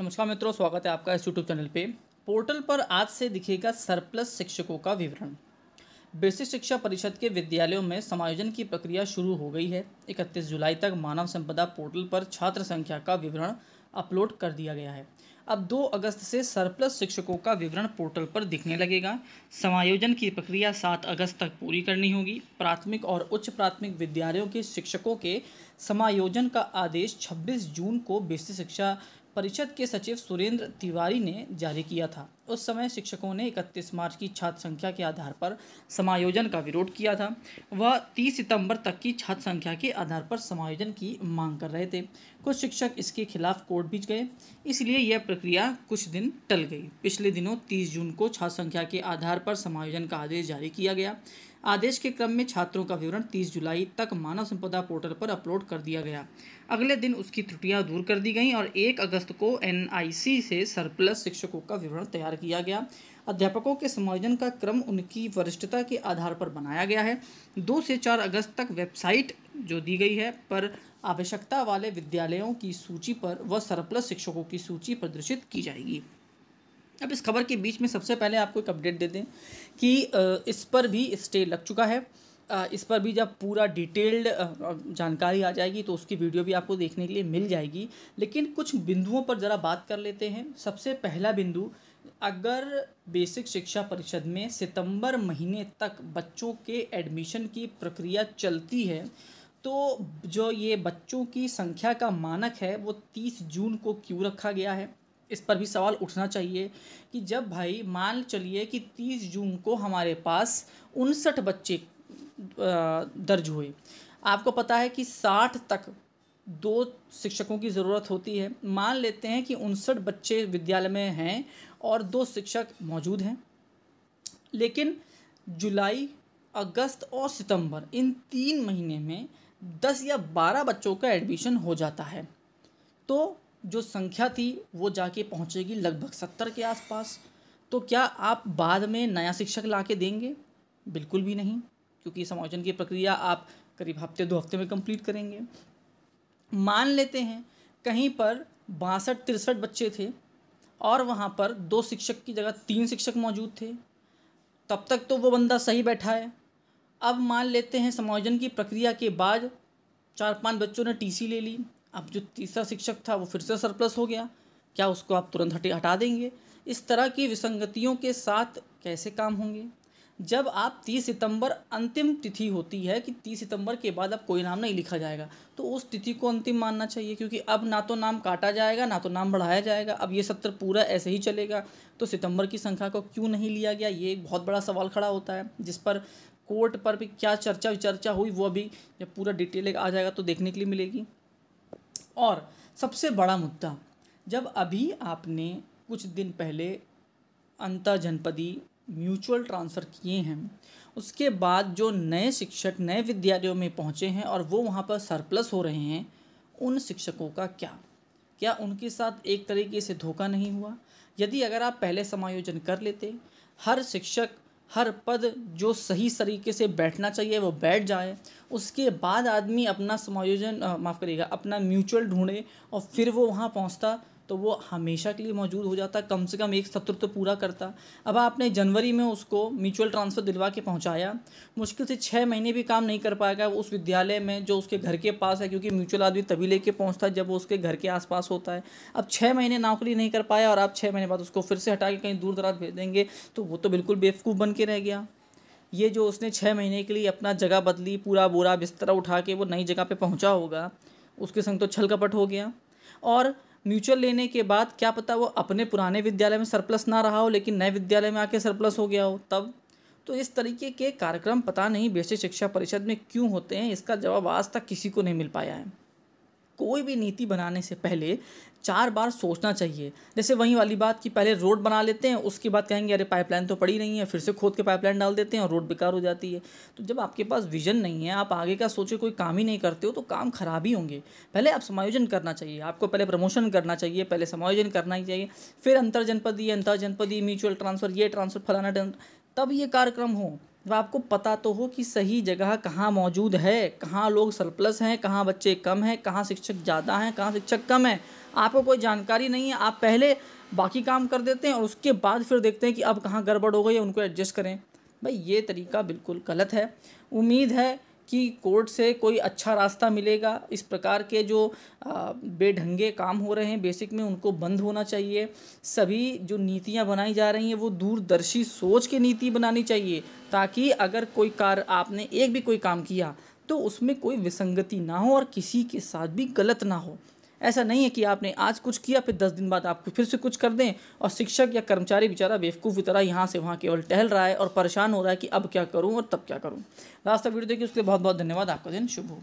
नमस्कार मित्रों स्वागत है आपका इस यूट्यूब चैनल पे पोर्टल पर आज से दिखेगा सरप्लस शिक्षकों का विवरण बेसिक शिक्षा परिषद के विद्यालयों में समायोजन की प्रक्रिया शुरू हो गई है 31 जुलाई तक मानव संपदा पोर्टल पर छात्र संख्या का विवरण अपलोड कर दिया गया है अब 2 अगस्त से सरप्लस शिक्षकों का विवरण पोर्टल पर दिखने लगेगा समायोजन की प्रक्रिया सात अगस्त तक पूरी करनी होगी प्राथमिक और उच्च प्राथमिक विद्यालयों के शिक्षकों के समायोजन का आदेश छब्बीस जून को बेसिक शिक्षा परिषद के सचिव सुरेंद्र तिवारी ने जारी किया था उस समय शिक्षकों ने 31 मार्च की छात्र संख्या के आधार पर समायोजन का विरोध किया था वह 30 सितंबर तक की छात्र संख्या के आधार पर समायोजन की मांग कर रहे थे कुछ शिक्षक इसके खिलाफ कोर्ट भी गए इसलिए यह प्रक्रिया कुछ दिन टल गई पिछले दिनों 30 जून को छात्र संख्या के आधार पर समायोजन का आदेश जारी किया गया आदेश के क्रम में छात्रों का विवरण 30 जुलाई तक मानव संपदा पोर्टल पर अपलोड कर दिया गया अगले दिन उसकी त्रुटियां दूर कर दी गईं और 1 अगस्त को एनआईसी से सरप्लस शिक्षकों का विवरण तैयार किया गया अध्यापकों के समायोजन का क्रम उनकी वरिष्ठता के आधार पर बनाया गया है दो से चार अगस्त तक वेबसाइट जो दी गई है पर आवश्यकता वाले विद्यालयों की सूची पर व सरप्लस शिक्षकों की सूची प्रदर्शित की जाएगी अब इस खबर के बीच में सबसे पहले आपको एक अपडेट दे दें कि इस पर भी स्टे लग चुका है इस पर भी जब पूरा डिटेल्ड जानकारी आ जाएगी तो उसकी वीडियो भी आपको देखने के लिए मिल जाएगी लेकिन कुछ बिंदुओं पर ज़रा बात कर लेते हैं सबसे पहला बिंदु अगर बेसिक शिक्षा परिषद में सितंबर महीने तक बच्चों के एडमिशन की प्रक्रिया चलती है तो जो ये बच्चों की संख्या का मानक है वो 30 जून को क्यों रखा गया है इस पर भी सवाल उठना चाहिए कि जब भाई मान चलिए कि तीस जून को हमारे पास उनसठ बच्चे दर्ज हुए आपको पता है कि साठ तक दो शिक्षकों की ज़रूरत होती है मान लेते हैं कि उनसठ बच्चे विद्यालय में हैं और दो शिक्षक मौजूद हैं लेकिन जुलाई अगस्त और सितंबर इन तीन महीने में दस या बारह बच्चों का एडमिशन हो जाता है तो जो संख्या थी वो जाके पहुंचेगी लगभग सत्तर के आसपास तो क्या आप बाद में नया शिक्षक ला के देंगे बिल्कुल भी नहीं क्योंकि समायोजन की प्रक्रिया आप करीब हफ्ते दो हफ्ते में कंप्लीट करेंगे मान लेते हैं कहीं पर बासठ तिरसठ बच्चे थे और वहाँ पर दो शिक्षक की जगह तीन शिक्षक मौजूद थे तब तक तो वो बंदा सही बैठा है अब मान लेते हैं समायोजन की प्रक्रिया के बाद चार पांच बच्चों ने टीसी ले ली अब जो तीसरा शिक्षक था वो फिर से सरप्लस हो गया क्या उसको आप तुरंत हटे हटा देंगे इस तरह की विसंगतियों के साथ कैसे काम होंगे जब आप 30 सितंबर अंतिम तिथि होती है कि 30 सितंबर के बाद अब कोई नाम नहीं लिखा जाएगा तो उस तिथि को अंतिम मानना चाहिए क्योंकि अब ना तो नाम काटा जाएगा ना तो नाम बढ़ाया जाएगा अब ये सत्र पूरा ऐसे ही चलेगा तो सितंबर की संख्या को क्यों नहीं लिया गया ये एक बहुत बड़ा सवाल खड़ा होता है जिस पर कोर्ट पर भी क्या चर्चा विचर्चा हुई वो अभी जब पूरा डिटेल आ जाएगा तो देखने के लिए मिलेगी और सबसे बड़ा मुद्दा जब अभी आपने कुछ दिन पहले अंतर जनपदी म्यूचुअल ट्रांसफ़र किए हैं उसके बाद जो नए शिक्षक नए विद्यालयों में पहुंचे हैं और वो वहाँ पर सरप्लस हो रहे हैं उन शिक्षकों का क्या क्या उनके साथ एक तरीके से धोखा नहीं हुआ यदि अगर आप पहले समायोजन कर लेते हर शिक्षक हर पद जो सही तरीके से बैठना चाहिए वो बैठ जाए उसके बाद आदमी अपना समायोजन माफ़ करिएगा अपना म्यूचुअल ढूंढे और फिर वो वहाँ पहुँचता तो वो हमेशा के लिए मौजूद हो जाता कम से कम एक सत्र तो पूरा करता अब आपने जनवरी में उसको म्यूचुअल ट्रांसफ़र दिलवा के पहुंचाया मुश्किल से छः महीने भी काम नहीं कर पाएगा उस विद्यालय में जो उसके घर के पास है क्योंकि म्यूचुअल आदमी तभी लेके पहुंचता है जब वो उसके घर के आसपास होता है अब छः महीने नौकरी नहीं कर पाया और आप छः महीने बाद उसको फिर से हटा के कहीं दूर दराज भेज देंगे तो वो तो बिल्कुल बेवकूफ़ बन के रह गया ये जो उसने छः महीने के लिए अपना जगह बदली पूरा बोरा बिस्तर उठा के वो नई जगह पे पहुंचा होगा उसके संग तो छल कपट हो गया और म्यूचुअल लेने के बाद क्या पता वो अपने पुराने विद्यालय में सरप्लस ना रहा हो लेकिन नए विद्यालय में आके सरप्लस हो गया हो तब तो इस तरीके के कार्यक्रम पता नहीं बेसिक शिक्षा परिषद में क्यों होते हैं इसका जवाब आज तक किसी को नहीं मिल पाया है कोई भी नीति बनाने से पहले चार बार सोचना चाहिए जैसे वहीं वाली बात कि पहले रोड बना लेते हैं उसके बाद कहेंगे अरे पाइपलाइन तो पड़ी नहीं है फिर से खोद के पाइपलाइन डाल देते हैं और रोड बेकार हो जाती है तो जब आपके पास विजन नहीं है आप आगे का सोचे कोई काम ही नहीं करते हो तो काम खराब ही होंगे पहले आप समायोजन करना चाहिए आपको पहले प्रमोशन करना चाहिए पहले समायोजन करना ही चाहिए फिर अंतर जनपदी अंतर जनपदी म्यूचुअल ट्रांसफ़र ये ट्रांसफ़र फलाना तब ये कार्यक्रम हो जब आपको पता तो हो कि सही जगह कहाँ मौजूद है कहाँ लोग सरप्लस हैं कहाँ बच्चे कम हैं कहाँ शिक्षक ज़्यादा हैं कहाँ शिक्षक कम हैं आपको कोई जानकारी नहीं है आप पहले बाकी काम कर देते हैं और उसके बाद फिर देखते हैं कि अब कहाँ गड़बड़ हो गई है उनको एडजस्ट करें भाई ये तरीका बिल्कुल गलत है उम्मीद है कि कोर्ट से कोई अच्छा रास्ता मिलेगा इस प्रकार के जो बेढंगे काम हो रहे हैं बेसिक में उनको बंद होना चाहिए सभी जो नीतियाँ बनाई जा रही हैं वो दूरदर्शी सोच के नीति बनानी चाहिए ताकि अगर कोई कार्य आपने एक भी कोई काम किया तो उसमें कोई विसंगति ना हो और किसी के साथ भी गलत ना हो ऐसा नहीं है कि आपने आज कुछ किया फिर दस दिन बाद आपको फिर से कुछ कर दें और शिक्षक या कर्मचारी बेचारा बेवकूफ़ की तरह यहाँ से वहाँ केवल टहल रहा है और परेशान हो रहा है कि अब क्या करूँ और तब क्या करूँ लास्ट तक वीडियो देखिए उसके लिए बहुत बहुत धन्यवाद आपका दिन शुभ हो